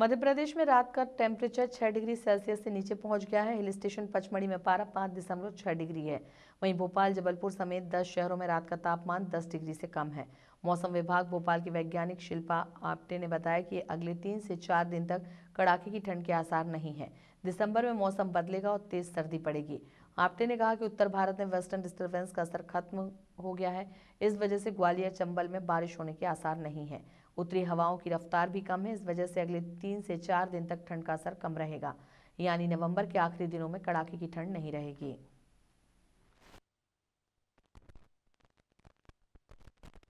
मध्य प्रदेश में रात का टेम्परेचर 6 डिग्री सेल्सियस से नीचे पहुंच गया है हिल स्टेशन पचमढ़ी में पारा पाँच दशमलव छह डिग्री है वहीं भोपाल जबलपुर समेत 10 शहरों में रात का तापमान 10 डिग्री से कम है मौसम विभाग भोपाल की वैज्ञानिक शिल्पा आप्टे ने बताया कि अगले तीन से चार दिन तक कड़ाके की ठंड के आसार नहीं है दिसंबर में मौसम बदलेगा और तेज सर्दी पड़ेगी आपटे ने कहा कि उत्तर भारत में वेस्टर्न डिस्टर्बेंस का असर खत्म हो गया है इस वजह से ग्वालियर चंबल में बारिश होने के आसार नहीं है उत्तरी हवाओं की रफ्तार भी कम है इस वजह से अगले तीन से चार दिन तक ठंड का असर कम रहेगा यानी नवंबर के आखिरी दिनों में कड़ाके की ठंड नहीं रहेगी